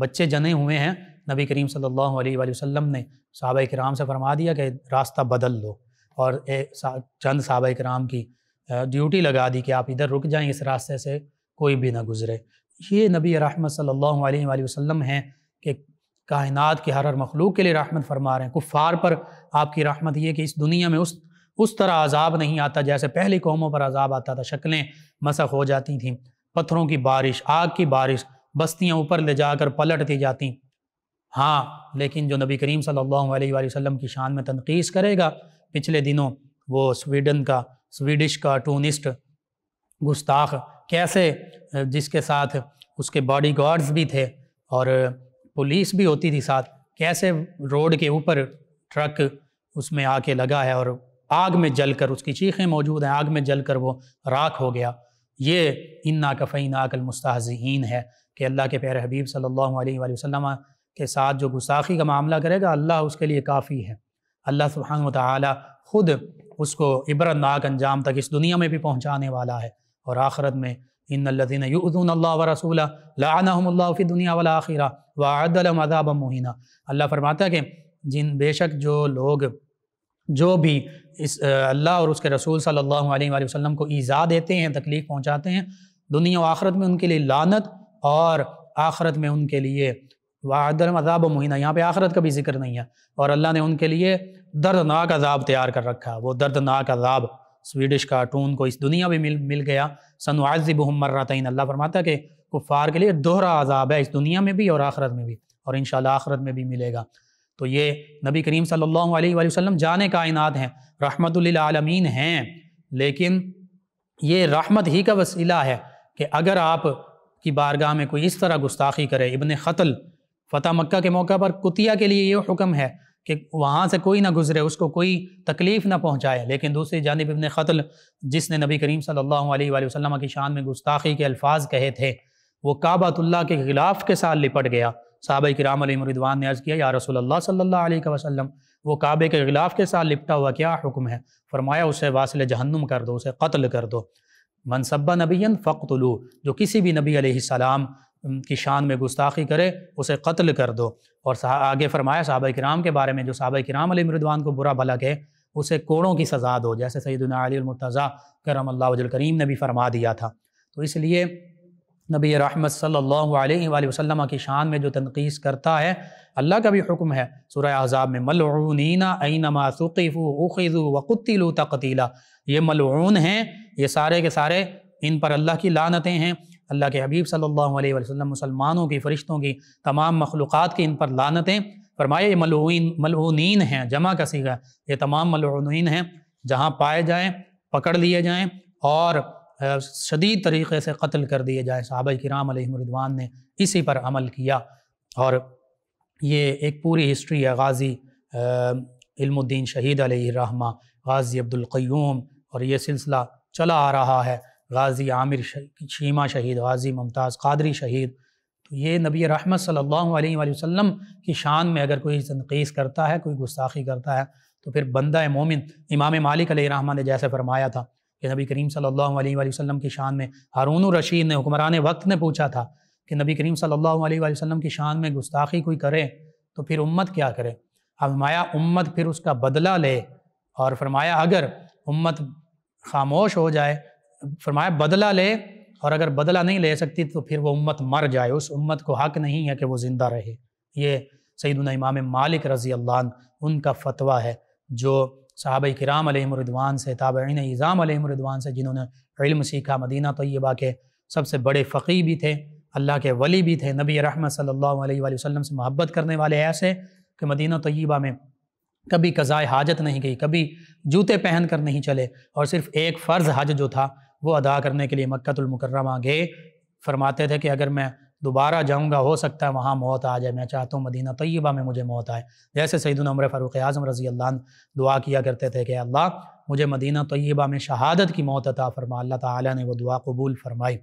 बच्चे जने हुए हैं नबी करीम सल्लल्लाहु अलैहि वसल्लम ने साहब कराम से फरमा दिया कि रास्ता बदल लो और चंद साहब कराम की ड्यूटी लगा दी कि आप इधर रुक जाएं इस रास्ते से कोई भी ना गुजरे ये नबी रहमत सल्लल्लाहु अलैहि वसल्लम हैं कि कायनात के हर हर मखलूक के लिए रहमत फरमा रहे हैं कुफ़ार पर आपकी रहमत ये कि इस दुनिया में उस उस तरह अजाब नहीं आता जैसे पहली कौमों पर अजाब आता था शक्लें मसक हो जाती थी पत्थरों की बारिश आग की बारिश बस्तियाँ ऊपर ले जाकर पलटती जाती हाँ लेकिन जो नबी करीम सल्लल्लाहु अलैहि वसल्लम की शान में तनखीस करेगा पिछले दिनों वो स्वीडन का स्वीडिश कार्टूनिस्ट गुस्ताख कैसे जिसके साथ उसके बॉडी गार्ड्स भी थे और पुलिस भी होती थी साथ कैसे रोड के ऊपर ट्रक उसमें आके लगा है और आग में जलकर उसकी चीखें मौजूद हैं आग में जलकर वो राख हो गया ये इन्ना कफ़ी नाकल मुस्ताजीन है कि अल्लाह के प्यारे हबीब सल्लल्लाहु अलैहि वसल्लम के साथ जो गुस्ाखी का मामला करेगा अल्लाह उसके लिए काफ़ी है अल्लाह सुबहान ताली ख़ुद उसको इबरतनाक अंजाम तक इस दुनिया में भी पहुँचाने वाला है और आखरत में इन लजीन यून अल्लाह व रसूल लाफ़ी दुनिया वाला आखिरा वादलम अदाब मुहिना अल्लाह फरमाता कि जिन बेशक जो लोग जो भी इस अल्लाह और उसके रसूल सल्लल्लाहु अलैहि वसल्लम को ईज़ा देते हैं तकलीफ़ पहुँचाते हैं दुनिया आखरत में उनके लिए लानत और आखरत में उनके लिए वाहर अजाब मुहिना यहाँ पे आखरत का भी जिक्र नहीं है और अल्लाह ने उनके लिए दर्दनाक अजाब तैयार कर रखा है वो दर्दनाक अजाब स्वीडिश कार्टून को इस दुनिया में मिल मिल गया सन सनवाजिब मर्रतन अल्लाह फरमाता के कुफ़ार के लिए दोहरा अजाब है इस दुनिया में भी और आखरत में भी और इन आखरत में भी मिलेगा तो ये नबी करीम सल्ला वसम जाने जाने इनात हैं रहमतुल्लिलामीन हैं लेकिन ये रहमत ही का वसीला है कि अगर आप की बारगाह में कोई इस तरह गुस्ताखी करे इबन ख़तल फतह मक्का के मौका पर कुतिया के लिए ये हुक्म है कि वहाँ से कोई ना गुजरे उसको कोई तकलीफ़ ना पहुँचाए लेकिन दूसरी जानब इबन ख़त्ल जिसने नबी करीम सल्लल्लाहु अलैहि वसल्लम की शान में गुस्ताखी के अल्फाज कहे थे वो काबातुल्ला के ख़िलाफ़ के साथ लिपट गया साहब कराम रिदवान ने अर्ज़ किया या रसोल्ला सल्ला वसलम वो काबे के ख़िलाफ़ के साथ लिपटा हुआ क्या हुक्म है फरमाया उसे वासिल जहन्नुम कर दो उसे कत्ल कर दो मनसबा नबीन फ़क्तलू जो किसी भी नबी सलाम की शान में गुस्ताखी करे उसे कत्ल कर दो और आगे फरमाया साहब कराम के बारे में जो साहब कराम अली मृदवान को बुरा भला कहे उसे कोड़ों की सज़ा दो जैसे सैदना अलीमतज़ा करम अल्लाह करीम ने भी फरमा दिया था तो इसलिए नबी रहमत सल्ला अलैहि की शान में जो तनकीस करता है अल्लाह का भी हुक्म है सुरह अजाब में मलऊनीना ऐन मासुक़ीफ़ू उखिज़ू तकतीला ये मलून हैं ये सारे के सारे इन पर अल्लाह की लानतें हैं अल्लाह के हबीब सल्लल्लाहु अलैहि वसल्लम मुसलमानों की फ़रिश्तों की तमाम मखलूक़ की इन पर लानतें फरमाए मलून मलून हैं जमा का सीगा ये तमाम मलून हैं जहाँ पाए जाएँ पकड़ लिए जाएँ और शदीद तरीक़े से कत्ल कर दिए जाए साहब कराम रिदवान ने इसी पर अमल किया और ये एक पूरी हिस्ट्री है गाज़ी इल्मुद्दीन शहीद रहमा गाज़ी अब्दुल्क्यूम और ये सिलसिला चला आ रहा है गाज़ी आमिर शीमा शहीद गाज़ी मुमताज़ कादरी शहीद तो ये नबी रहमत सल्लल्लाहु अलैहि वसल्लम की शान में अगर कोई तनकीस करता है कोई गुस्ताखी करता है तो फिर बंदा मोमिन इमाम मालिक रहमा ने जैसे फरमाया था कि नबी करीम सल्लल्लाहु अलैहि वसल्लम की शान में हारून रशीद ने हुक्मरान वक्त ने पूछा था कि नबी करीम सल्लल्लाहु अलैहि वसल्लम की शान में गुस्ताखी कोई करे तो फिर उम्मत क्या करे अब माया उम्मत फिर उसका बदला ले और फरमाया अगर उम्मत खामोश हो जाए फरमाया बदला ले और अगर बदला नहीं ले सकती तो फिर वो उम्मत मर जाए उस उम्मत को हक नहीं है कि वो ज़िंदा रहे ये सईदना इमाम मालिक रज़ी अल्लाह उनका फतवा है जो साहब कराम रिदवान से ताबीन इज़ाम रिदवान से जिन्होंने इल्म सीखा मदीना तयबा के सबसे बड़े फ़कीह भी थे अल्लाह के वली भी थे नबी रहमत सल्लल्लाहु अलैहि वसल्लम से मोहब्बत करने वाले ऐसे कि मदीना तय्यबा में कभी कज़ाए हाजत नहीं गई कभी जूते पहन कर नहीं चले और सिर्फ़ एक फ़र्ज़ हज जो था वो अदा करने के लिए मक्तुलमकरमा गए फरमाते थे कि अगर मैं दोबारा जाऊँगा हो सकता है वहाँ मौत आ जाए मैं चाहता हूँ मदीना तय्यबा में मुझे मौत आए जैसे सईदन उम्र फ़ारूक आज़म रज़ी अल्लाह दुआ किया करते थे कि अल्लाह मुझे मदीना तय्यबा में शहादत की मौत अता फरमा अल्लाह ताला ने वो दुआ कबूल फरमाई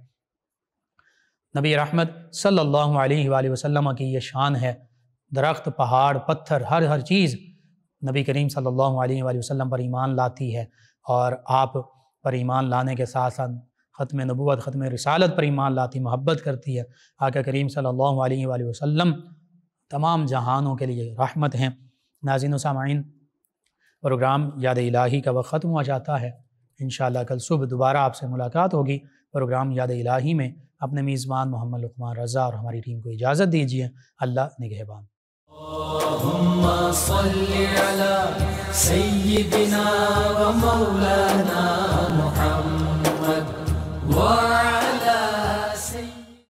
नबी रहमत सल्ला अलैहि की ये शान है दरख्त पहाड़ पत्थर हर हर चीज़ नबी करीम सल्ला अलैहि पर ईमान लाती है और आप पर ईमान लाने के साथ साथ ख़त्म नबूत ख़त्म रसालत पर ईमान लाती मोहब्बत करती है आका करीम सल्लल्लाहु अलैहि वसल्लम तमाम जहानों के लिए रहमत हैं नाजिन सामीन प्रोग्राम याद इलाही का वक्त ख़त्म हुआ जाता है इन कल सुबह दोबारा आपसे मुलाकात होगी प्रोग्राम याद इलाही में अपने मेज़बान मोहम्मद लकमान रज़ा और हमारी टीम को इजाज़त दीजिए अल्लाह निगहबान What?